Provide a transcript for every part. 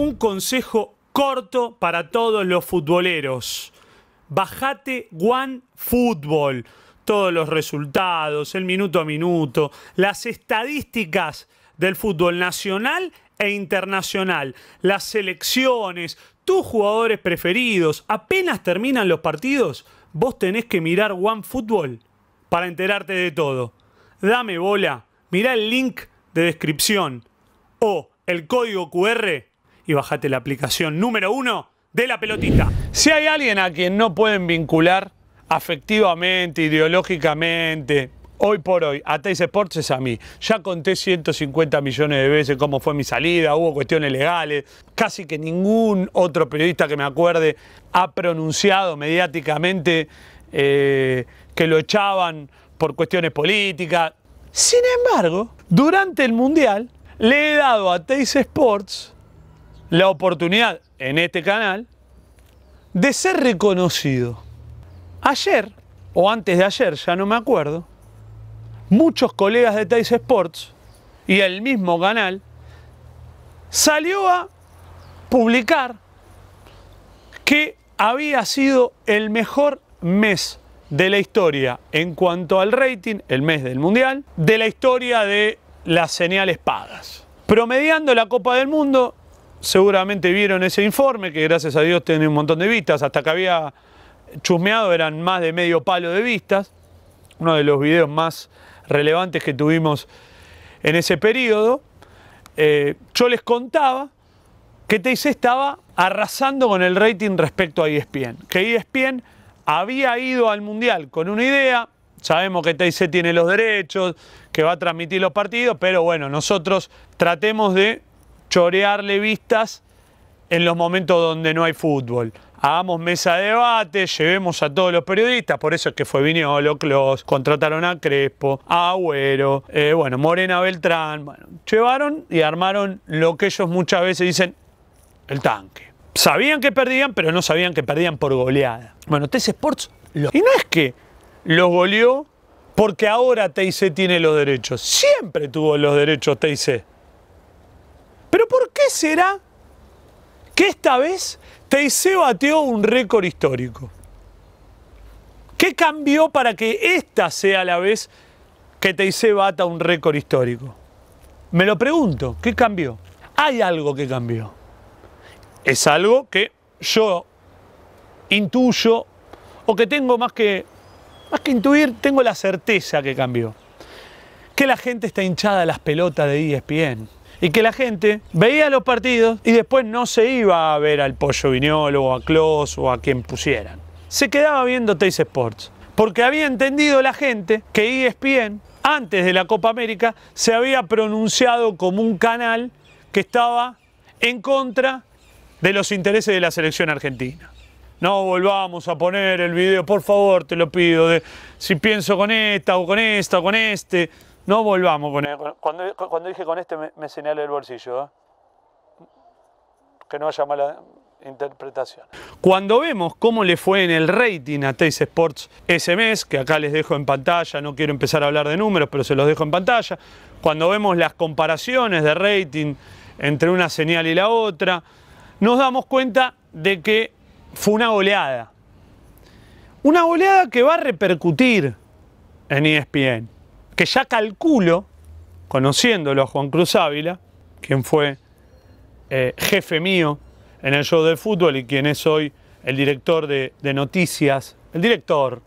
un consejo corto para todos los futboleros. Bajate One Football. Todos los resultados, el minuto a minuto, las estadísticas del fútbol nacional e internacional, las selecciones, tus jugadores preferidos. Apenas terminan los partidos, vos tenés que mirar One Football para enterarte de todo. Dame bola, mirá el link de descripción o el código QR y bájate la aplicación número uno de la pelotita. Si hay alguien a quien no pueden vincular afectivamente, ideológicamente, hoy por hoy, a Teis Sports es a mí. Ya conté 150 millones de veces cómo fue mi salida, hubo cuestiones legales. Casi que ningún otro periodista que me acuerde ha pronunciado mediáticamente eh, que lo echaban por cuestiones políticas. Sin embargo, durante el Mundial le he dado a Teis Sports la oportunidad en este canal de ser reconocido. Ayer, o antes de ayer, ya no me acuerdo, muchos colegas de Tice Sports y el mismo canal salió a publicar que había sido el mejor mes de la historia en cuanto al rating, el mes del Mundial, de la historia de la señal espadas. Promediando la Copa del Mundo, seguramente vieron ese informe, que gracias a Dios tiene un montón de vistas, hasta que había chusmeado eran más de medio palo de vistas, uno de los videos más relevantes que tuvimos en ese periodo. Eh, yo les contaba que TIC estaba arrasando con el rating respecto a ESPN, que ESPN había ido al Mundial con una idea, sabemos que TIC tiene los derechos, que va a transmitir los partidos, pero bueno, nosotros tratemos de chorearle vistas en los momentos donde no hay fútbol. Hagamos mesa de debate, llevemos a todos los periodistas, por eso es que fue Viñolo, Clos, contrataron a Crespo, a Agüero, eh, bueno, Morena Beltrán, bueno, llevaron y armaron lo que ellos muchas veces dicen, el tanque. Sabían que perdían, pero no sabían que perdían por goleada. Bueno, TC Sports, y no es que los goleó porque ahora TIC tiene los derechos, siempre tuvo los derechos TIC. Pero ¿por qué será que esta vez Teiseo bateó un récord histórico? ¿Qué cambió para que esta sea la vez que Teiseo bata un récord histórico? Me lo pregunto, ¿qué cambió? Hay algo que cambió. Es algo que yo intuyo o que tengo más que, más que intuir, tengo la certeza que cambió. Que la gente está hinchada a las pelotas de ESPN y que la gente veía los partidos y después no se iba a ver al Pollo Viñolo o a Clos o a quien pusieran. Se quedaba viendo Teis Sports, porque había entendido la gente que ESPN, antes de la Copa América, se había pronunciado como un canal que estaba en contra de los intereses de la selección argentina. No volvamos a poner el video, por favor, te lo pido, de si pienso con esta o con esta o con este. No volvamos con Cuando, dije con este me, el bolsillo. ¿eh? Que no haya mala interpretación. Cuando vemos cómo le fue en el rating a Tays Sports ese mes, que acá les dejo en pantalla, no quiero empezar a hablar de números, pero se los dejo en pantalla. Cuando vemos las comparaciones de rating entre una señal y la otra, nos damos cuenta de que fue una goleada. Una goleada que va a repercutir en ESPN que ya calculo, conociéndolo a Juan Cruz Ávila, quien fue eh, jefe mío en el show del fútbol y quien es hoy el director de, noticias, el director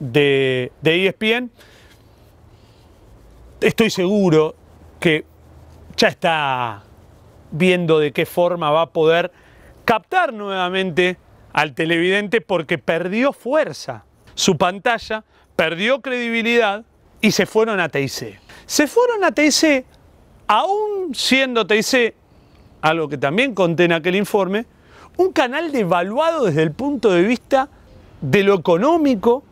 de, de ESPN, estoy seguro que ya está viendo de qué forma va a poder captar nuevamente al televidente porque perdió fuerza. Su pantalla perdió credibilidad y se fueron a TIC. Se fueron a TIC, aún siendo TIC, algo que también conté en aquel informe, un canal devaluado desde el punto de vista de lo económico,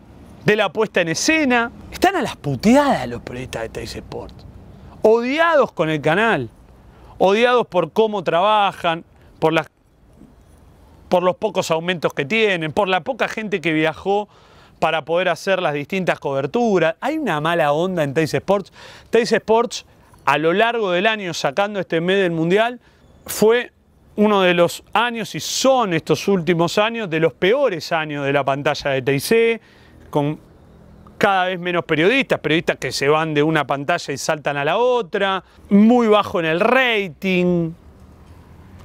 de la puesta en escena. Están a las puteadas los periodistas de Teis Sport. Odiados con el canal, odiados por cómo trabajan, por, las, por los pocos aumentos que tienen, por la poca gente que viajó para poder hacer las distintas coberturas. Hay una mala onda en Teis Sports. Teis Sports, a lo largo del año, sacando este mes del Mundial, fue uno de los años, y son estos últimos años, de los peores años de la pantalla de C, con cada vez menos periodistas, periodistas que se van de una pantalla y saltan a la otra, muy bajo en el rating.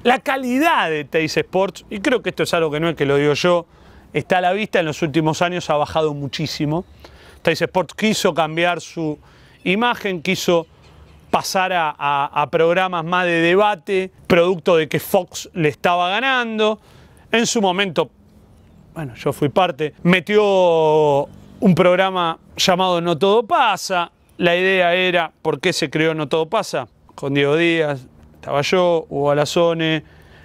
La calidad de Tays Sports, y creo que esto es algo que no es que lo digo yo, está a la vista, en los últimos años ha bajado muchísimo. Thais Sports quiso cambiar su imagen, quiso pasar a, programas más de debate, producto de que Fox le estaba ganando. En su momento, bueno, yo fui parte, metió un programa llamado No Todo Pasa. La idea era, ¿por qué se creó No Todo Pasa? Con Diego Díaz, estaba yo, Hugo Alazone,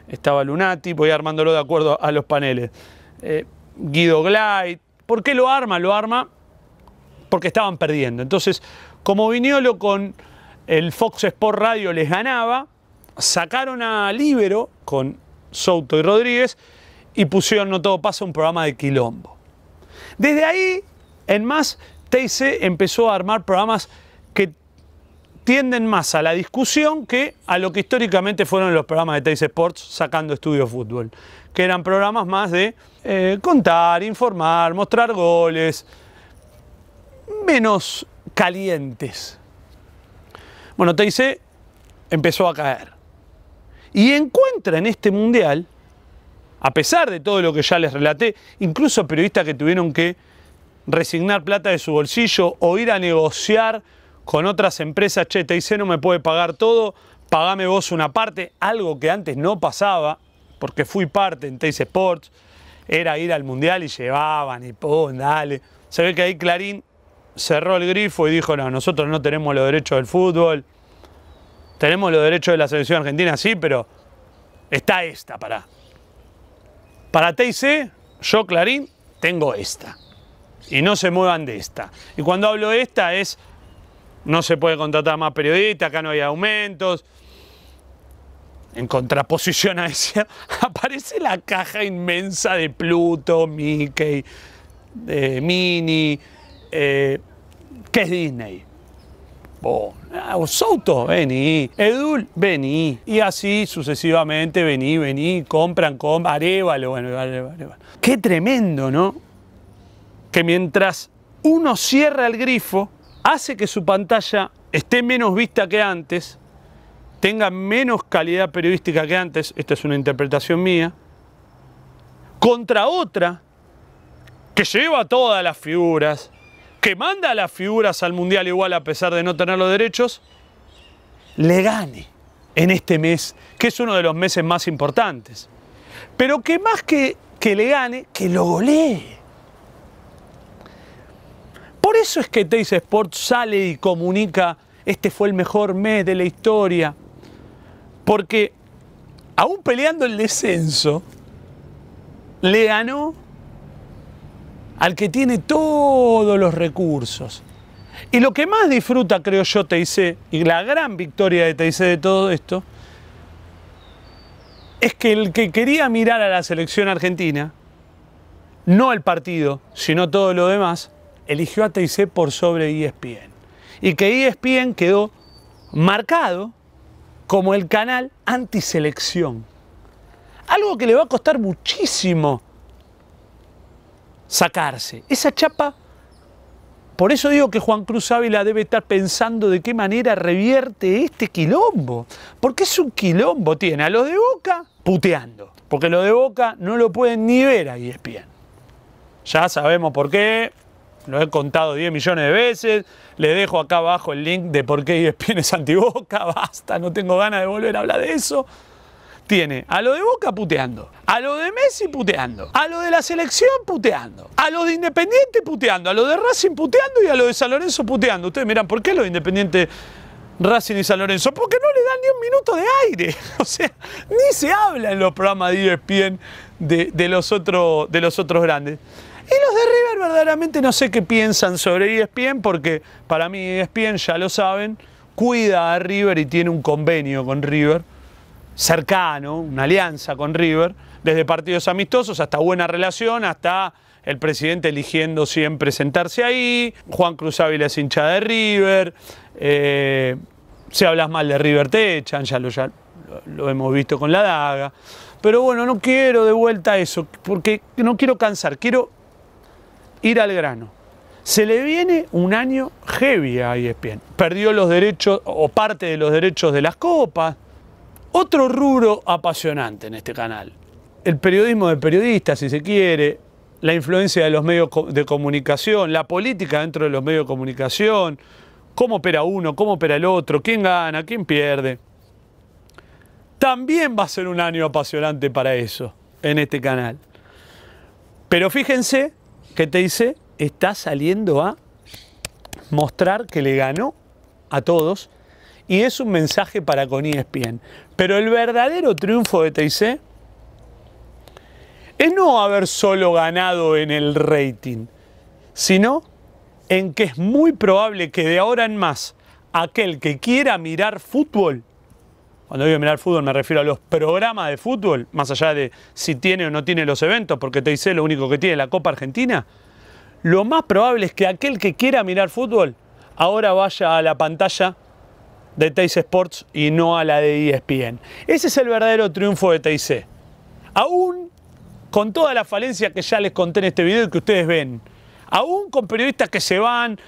estaba Lunati, voy armándolo de acuerdo a los paneles. Eh, Guido Glide. ¿Por qué lo arma? Lo arma porque estaban perdiendo. Entonces, como Viniolo con el Fox Sport Radio les ganaba, sacaron a Libero con Souto y Rodríguez y pusieron No Todo Pasa un programa de quilombo. Desde ahí, en más, TIC empezó a armar programas que tienden más a la discusión que a lo que históricamente fueron los programas de TIC Sports sacando estudio fútbol, que eran programas más de eh, contar, informar, mostrar goles, menos calientes. Bueno, Teise empezó a caer. Y encuentra en este mundial, a pesar de todo lo que ya les relaté, incluso periodistas que tuvieron que resignar plata de su bolsillo o ir a negociar con otras empresas, che, Teise no me puede pagar todo, pagame vos una parte, algo que antes no pasaba, porque fui parte en Teise Sports, era ir al mundial y llevaban y pon, dale. Se ve que ahí Clarín cerró el grifo y dijo, no, nosotros no tenemos los derechos del fútbol, tenemos los derechos de la selección argentina, sí, pero está esta para. Para TIC, yo Clarín, tengo esta. Y no se muevan de esta. Y cuando hablo de esta es, no se puede contratar más periodistas, acá no hay aumentos, en contraposición a esa, aparece la caja inmensa de Pluto, Mickey, Mini. Minnie, eh, es Disney. Oh, ah, Soto, vení. Edul, vení. Y así sucesivamente, vení, vení, compran, compran. Arevalo, bueno, vale, vale. Qué tremendo, ¿no? Que mientras uno cierra el grifo, hace que su pantalla esté menos vista que antes, tenga menos calidad periodística que antes, esta es una interpretación mía, contra otra que lleva todas las figuras, que manda las figuras al Mundial igual a pesar de no tener los derechos, le gane en este mes, que es uno de los meses más importantes. Pero que más que, que le gane, que lo golee. Por eso es que Teis Sports sale y comunica, este fue el mejor mes de la historia. Porque aún peleando el descenso, le ganó al que tiene todos los recursos. Y lo que más disfruta, creo yo, Teicé, y la gran victoria de Teicé de todo esto, es que el que quería mirar a la selección argentina, no al partido, sino todo lo demás, eligió a Teicé por sobre ESPN. Y que ESPN quedó marcado como el canal antiselección. Algo que le va a costar muchísimo sacarse. Esa chapa, por eso digo que Juan Cruz Ávila debe estar pensando de qué manera revierte este quilombo. Porque es un quilombo, tiene a los de Boca puteando. Porque los de Boca no lo pueden ni ver ahí espían, Ya sabemos por qué, lo he contado 10 millones de veces, le dejo acá abajo el link de por qué ESPN es antiboca, basta, no tengo ganas de volver a hablar de eso. Tiene a lo de Boca puteando, a lo de Messi puteando, a lo de la selección puteando, a lo de Independiente puteando, a lo de Racing puteando y a lo de San Lorenzo puteando. Ustedes miran, ¿por qué lo de Independiente Racing y San Lorenzo? Porque no le dan ni un minuto de aire. O sea, ni se habla en los programas de ESPN de, los, de los otros grandes. Y los de River verdaderamente no sé qué piensan sobre ESPN, porque para mí ESPN, ya lo saben, cuida a River y tiene un convenio con River, cercano, una alianza con River, desde partidos amistosos hasta buena relación, hasta el presidente eligiendo siempre sentarse ahí, Juan Cruz Ávila es hincha de River, eh, si hablas mal de River te echan, ya lo hemos visto con la daga. Pero bueno, no quiero de vuelta eso, porque no quiero cansar, quiero ir al grano. Se le viene un año heavy a ESPN. Perdió los derechos o parte de los derechos de las copas. Otro rubro apasionante en este canal. El periodismo de periodistas, si se quiere, la influencia de los medios de comunicación, la política dentro de los medios de comunicación, cómo opera uno, cómo opera el otro, quién gana, quién pierde. También va a ser un año apasionante para eso, en este canal. Pero fíjense que te dice, está saliendo a mostrar que le ganó a todos y es un mensaje para con Espien. Pero el verdadero triunfo de TIC es no haber solo ganado en el rating, sino en que es muy probable que de ahora en más aquel que quiera mirar fútbol cuando digo mirar fútbol me refiero a los programas de fútbol, más allá de si tiene o no tiene los eventos, porque TIC lo único que tiene la Copa Argentina. Lo más probable es que aquel que quiera mirar fútbol ahora vaya a la pantalla de TIC Sports y no a la de ESPN. Ese es el verdadero triunfo de TIC. Aún con toda la falencia que ya les conté en este video y que ustedes ven, aún con periodistas que se van,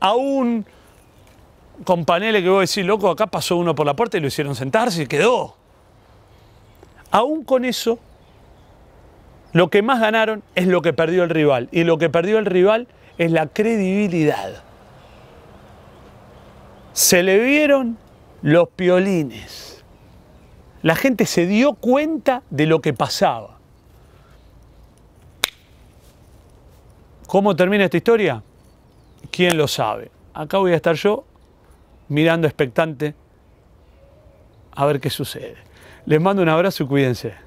aún con paneles que vos decís, loco, acá pasó uno por la puerta y lo hicieron sentarse y quedó. Aún con eso, lo que más ganaron es lo que perdió el rival. Y lo que perdió el rival es la credibilidad. Se le vieron los piolines. La gente se dio cuenta de lo que pasaba. ¿Cómo termina esta historia? ¿Quién lo sabe? Acá voy a estar yo mirando expectante a ver qué sucede. Les mando un abrazo y cuídense.